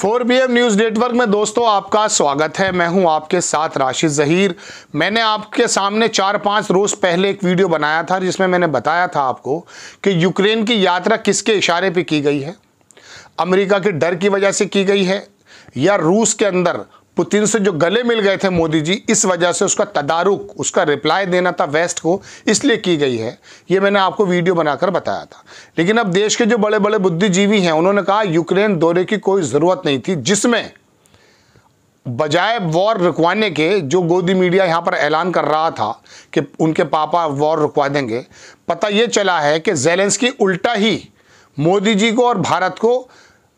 four B M news network में दोस्तों आपका स्वागत है मैं हूं आपके साथ राशिद ज़हीर मैंने आपके सामने चार पांच रोज़ पहले एक वीडियो बनाया था जिसमें मैंने बताया था आपको कि यूक्रेन की यात्रा किसके इशारे पे की गई है अमेरिका के डर की वजह से की गई है या रूस के अंदर पुतिन से जो गले मिल गए थे मोदी जी इस वजह से उसका तदारुक उसका रिप्लाई देना था वेस्ट को इसलिए की गई है ये मैंने आपको वीडियो बनाकर बताया था लेकिन अब देश के जो बड़े बड़े बुद्धिजीवी हैं उन्होंने कहा यूक्रेन दौरे की कोई ज़रूरत नहीं थी जिसमें बजाय वॉर रुकवाने के जो गोदी मीडिया यहाँ पर ऐलान कर रहा था कि उनके पापा वॉर रुकवा देंगे पता ये चला है कि जेलेंस उल्टा ही मोदी जी को और भारत को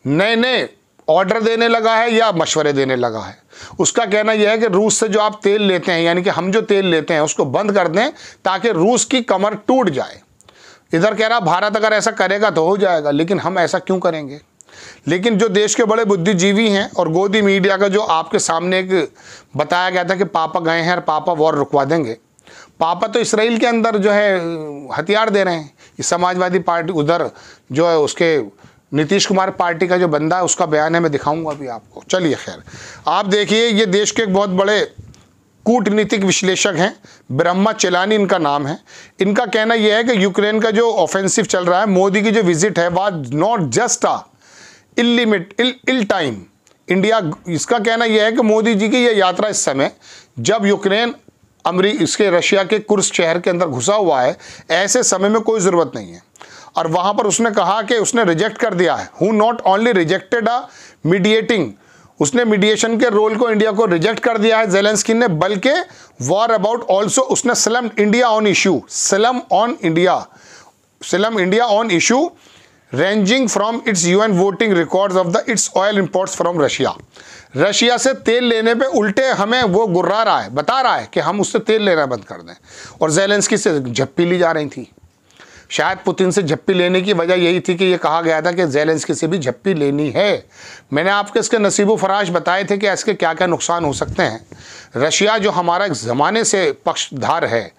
नए नए ऑर्डर देने लगा है या मशवरे देने लगा है उसका कहना यह है कि रूस से जो आप तेल लेते हैं यानी कि हम जो तेल लेते हैं उसको बंद कर दें ताकि रूस की कमर टूट जाए इधर कह रहा भारत अगर ऐसा करेगा तो हो जाएगा लेकिन हम ऐसा क्यों करेंगे लेकिन जो देश के बड़े बुद्धिजीवी हैं और गोदी मीडिया का जो आपके सामने एक बताया गया था कि पापा गए हैं और पापा वॉर रुकवा देंगे पापा तो इसराइल के अंदर जो है हथियार दे रहे हैं समाजवादी पार्टी उधर जो है उसके नीतीश कुमार पार्टी का जो बंदा है उसका बयान है मैं दिखाऊंगा अभी आपको चलिए खैर आप देखिए ये देश के एक बहुत बड़े कूटनीतिक विश्लेषक हैं ब्रह्मा चेलानी इनका नाम है इनका कहना यह है कि यूक्रेन का जो ऑफेंसिव चल रहा है मोदी की जो विजिट है was not just a ill timed ill time India इसका कहना यह है कि मोदी जी की यह यात्रा इस समय जब यूक्रेन अमरी इसके रशिया के कुर्स शहर के अंदर घुसा हुआ है ऐसे समय में कोई ज़रूरत नहीं है और वहां पर उसने कहा कि उसने रिजेक्ट कर दिया है who not only rejected a mediating उसने मीडिएशन के रोल को इंडिया को रिजेक्ट कर दिया है जेलेंसकी ने बल्कि वॉर अबाउट ऑल्सो उसने slam India on issue slam on India slam India on issue ranging from its UN voting records of the its oil imports from Russia Russia से तेल लेने पे उल्टे हमें वो गुर्रा रहा है बता रहा है कि हम उससे तेल लेना बंद कर दें और जेलेंस्की से झप्पी ली जा रही थी शायद पुतिन से झप्पी लेने की वजह यही थी कि ये कहा गया था कि जेलेंसकी से भी झप्पी लेनी है मैंने आपके इसके नसीब फराश बताए थे कि इसके क्या क्या नुकसान हो सकते हैं रशिया जो हमारा एक ज़माने से पक्षधार है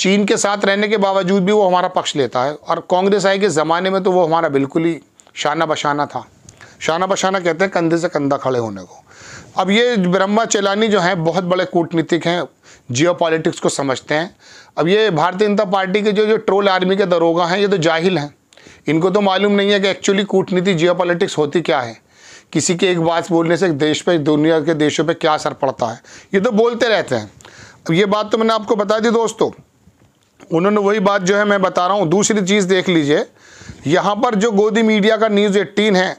चीन के साथ रहने के बावजूद भी वो हमारा पक्ष लेता है और कांग्रेस आई के ज़माने में तो वो हमारा बिल्कुल ही शाना बशाना था शाना बशाना कहते हैं कंधे से कंधा खड़े होने को अब ये ब्रह्मा चेलानी जो हैं बहुत बड़े कूटनीतिक हैं जियो पॉलिटिक्स को समझते हैं अब ये भारतीय जनता पार्टी के जो जो ट्रोल आर्मी के दरोगा हैं ये तो जाहिल हैं इनको तो मालूम नहीं है कि एक्चुअली कूटनीति जियो पॉलिटिक्स होती क्या है किसी के एक बात बोलने से देश पर दुनिया के देशों पर क्या असर पड़ता है ये तो बोलते रहते हैं अब ये बात तो मैंने आपको बता दी दोस्तों उन्होंने वही बात जो है मैं बता रहा हूँ दूसरी चीज़ देख लीजिए यहाँ पर जो गोदी मीडिया का न्यूज़ 18 है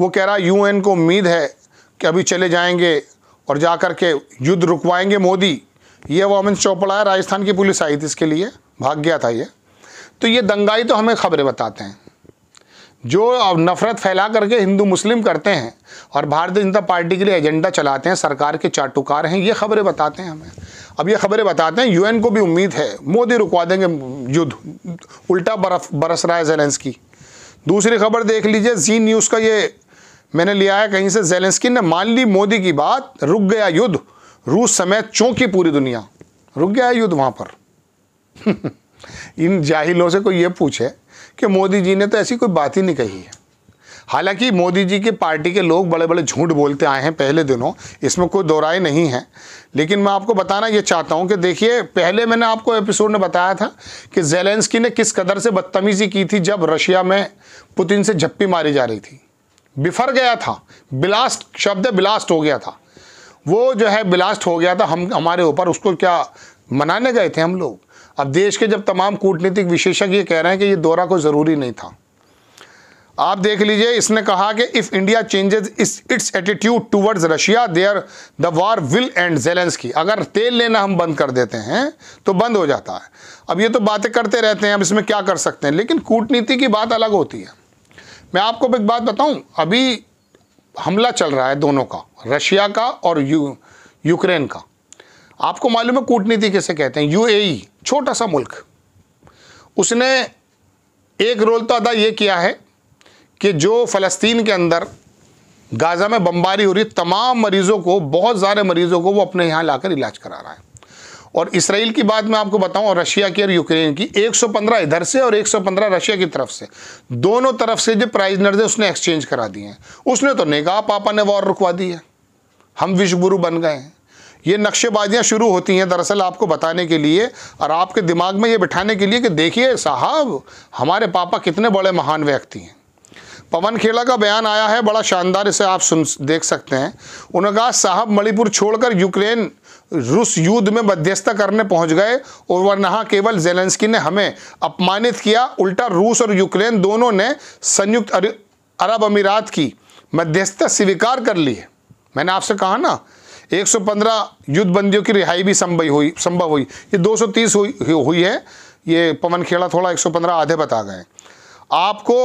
वो कह रहा है यूएन को उम्मीद है कि अभी चले जाएंगे और जा कर के युद्ध रुकवाएंगे मोदी ये वो अमित चौपड़ा है राजस्थान की पुलिस आई थी इसके लिए भाग गया था ये तो ये दंगाई तो हमें खबरें बताते हैं जो नफ़रत फैला करके हिंदू मुस्लिम करते हैं और भारतीय जनता पार्टी के लिए एजेंडा चलाते हैं सरकार के चाटुकार हैं ये खबरें बताते हैं हमें अब ये खबरें बताते हैं यूएन को भी उम्मीद है मोदी रुकवा देंगे युद्ध उल्टा बरफ बरस रहा है जेलेंस की दूसरी खबर देख लीजिए जी न्यूज़ का ये मैंने लिया है कहीं से जेलेंसकी ने मान ली मोदी की बात रुक गया युद्ध रूस समेत चौंकी पूरी दुनिया रुक गया युद्ध वहाँ पर इन जाहिलों से कोई ये पूछे कि मोदी जी ने तो ऐसी कोई बात ही नहीं कही है हालांकि मोदी जी के पार्टी के लोग बड़े बड़े झूठ बोलते आए हैं पहले दिनों इसमें कोई दो नहीं है लेकिन मैं आपको बताना ये चाहता हूँ कि देखिए पहले मैंने आपको एपिसोड में बताया था कि जेलेंस्की ने किस कदर से बदतमीज़ी की थी जब रशिया में पुतिन से झप्पी मारी जा रही थी बिफर गया था बिलास्ट शब्द बिलास्ट हो गया था वो जो है बिलास्ट हो गया था हम हमारे ऊपर उसको क्या मनाने गए थे हम लोग अब देश के जब तमाम कूटनीतिक विशेषज्ञ ये कह रहे हैं कि ये दौरा कोई ज़रूरी नहीं था आप देख लीजिए इसने कहा कि if India changes is its attitude towards Russia there the war will end Zelensky अगर तेल लेना हम बंद कर देते हैं तो बंद हो जाता है अब ये तो बातें करते रहते हैं अब इसमें क्या कर सकते हैं लेकिन कूटनीति की बात अलग होती है मैं आपको एक बात बताऊं अभी हमला चल रहा है दोनों का रशिया का और यू यूक्रेन का आपको मालूम है कूटनीति किसे कहते हैं यूएई छोटा सा मुल्क उसने एक रोल तो अदा ये किया है कि जो फ़लस्तीन के अंदर गाज़ा में बमबारी हो रही तमाम मरीज़ों को बहुत सारे मरीज़ों को वो अपने यहाँ लाकर इलाज करा रहा है और इसराइल की बात मैं आपको बताऊं और रशिया की और यूक्रेन की 115 इधर से और 115 रशिया की तरफ से दोनों तरफ से जो प्राइज नर्स है उसने एक्सचेंज करा दिए हैं उसने तो नहीं कहा पापा ने वॉर रुकवा दी है हम विश्वगुरु बन गए हैं ये नक्शेबाजियाँ शुरू होती हैं दरअसल आपको बताने के लिए और आपके दिमाग में ये बिठाने के लिए कि देखिए साहब हमारे पापा कितने बड़े महान व्यक्ति हैं पवन खेड़ा का बयान आया है बड़ा शानदार इसे आप सुन देख सकते हैं उन्होंने कहा साहब मणिपुर छोड़कर यूक्रेन रूस युद्ध में मध्यस्थता करने पहुंच गए और वह केवल जेलेंस्की ने हमें अपमानित किया उल्टा रूस और यूक्रेन दोनों ने संयुक्त अरब अमीरात की मध्यस्थता स्वीकार कर ली है मैंने आपसे कहा ना 115 युद्धबंदियों की रिहाई भी संभव हुई संभव हुई ये 230 हुई हुई है ये पवन खेड़ा थोड़ा 115 आधे बता गए आपको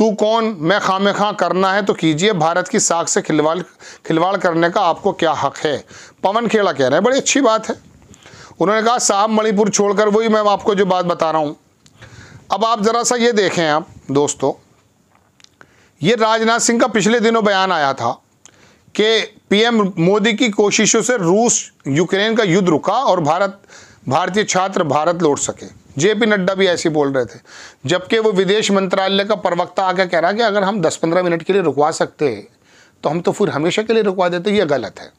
तू कौन मैं खाम खां करना है तो कीजिए भारत की साख से खिलवाड़ खिलवाड़ करने का आपको क्या हक है पवन खेड़ा कह रहे हैं बड़ी अच्छी बात है उन्होंने कहा साहब मणिपुर छोड़कर वही मैं आपको जो बात बता रहा हूँ अब आप ज़रा सा ये देखें आप दोस्तों ये राजनाथ सिंह का पिछले दिनों बयान आया था कि पीएम मोदी की कोशिशों से रूस यूक्रेन का युद्ध रुका और भारत भारतीय छात्र भारत लौट सके जेपी नड्डा भी ऐसे बोल रहे थे जबकि वो विदेश मंत्रालय का प्रवक्ता आकर कह रहा कि अगर हम 10-15 मिनट के लिए रुकवा सकते हैं तो हम तो फिर हमेशा के लिए रुकवा देते ये गलत है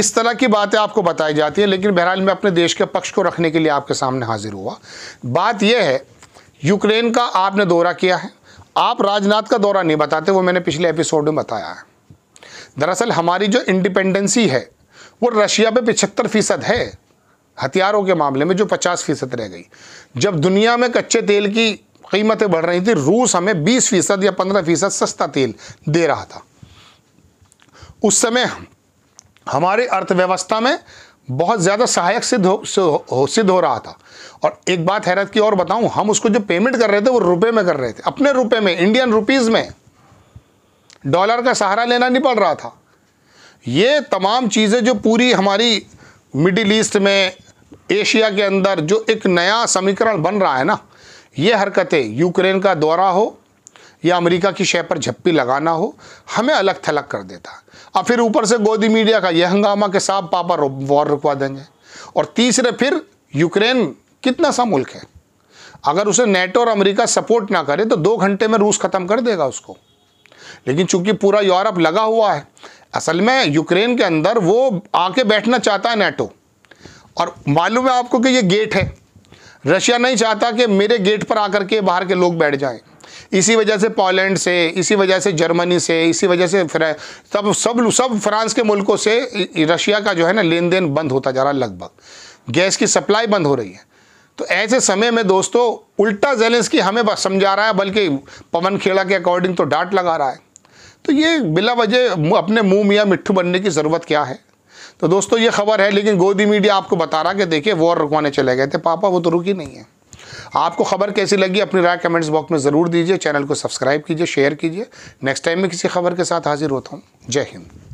इस तरह की बातें आपको बताई जाती है लेकिन बहरहाल मैं अपने देश के पक्ष को रखने के लिए आपके सामने हाजिर हुआ बात यह है यूक्रेन का आपने दौरा किया है आप राजनाथ का दौरा नहीं बताते वो मैंने पिछले एपिसोड में बताया है दरअसल हमारी जो इंडिपेंडेंसी है वो रशिया पे पिछहत्तर फ़ीसद है हथियारों के मामले में जो 50 फीसद रह गई जब दुनिया में कच्चे तेल की कीमतें बढ़ रही थी रूस हमें 20 फीसद या 15 फीसद सस्ता तेल दे रहा था उस समय हमारे अर्थव्यवस्था में बहुत ज़्यादा सहायक सिद्ध हो, हो सिद्ध हो रहा था और एक बात हैरत की और बताऊं हम उसको जो पेमेंट कर रहे थे वो रुपए में कर रहे थे अपने रुपए में इंडियन रुपीज़ में डॉलर का सहारा लेना नहीं पड़ रहा था ये तमाम चीज़ें जो पूरी हमारी मिडिल ईस्ट में एशिया के अंदर जो एक नया समीकरण बन रहा है ना ये हरकतें यूक्रेन का दौरा हो या अमेरिका की शय पर झप्पी लगाना हो हमें अलग थलग कर देता है अब फिर ऊपर से गोदी मीडिया का यह हंगामा के साथ पापा वॉर रुकवा देंगे और तीसरे फिर यूक्रेन कितना सा मुल्क है अगर उसे नेटो और अमेरिका सपोर्ट ना करे तो दो घंटे में रूस ख़त्म कर देगा उसको लेकिन चूंकि पूरा यूरोप लगा हुआ है असल में यूक्रेन के अंदर वो आके बैठना चाहता है नेटो और मालूम है आपको कि ये गेट है रशिया नहीं चाहता कि मेरे गेट पर आकर के बाहर के लोग बैठ जाएं इसी वजह से पोलैंड से इसी वजह से जर्मनी से इसी वजह से तब सब सब फ्रांस के मुल्कों से रशिया का जो है ना लेन देन बंद होता जा रहा है लगभग गैस की सप्लाई बंद हो रही है तो ऐसे समय में दोस्तों उल्टा की हमें समझा रहा है बल्कि पवन खेड़ा के अकॉर्डिंग तो डांट लगा रहा है तो ये बिला वजह अपने मुंह मियाँ मिट्ठू बनने की ज़रूरत क्या है तो दोस्तों ये खबर है लेकिन गोदी मीडिया आपको बता रहा कि देखिए वॉर रुकवाने चले गए थे पापा वो तो रुकी नहीं है आपको खबर कैसी लगी अपनी राय कमेंट्स बॉक्स में ज़रूर दीजिए चैनल को सब्सक्राइब कीजिए शेयर कीजिए नेक्स्ट टाइम में किसी खबर के साथ हाजिर होता हूँ जय हिंद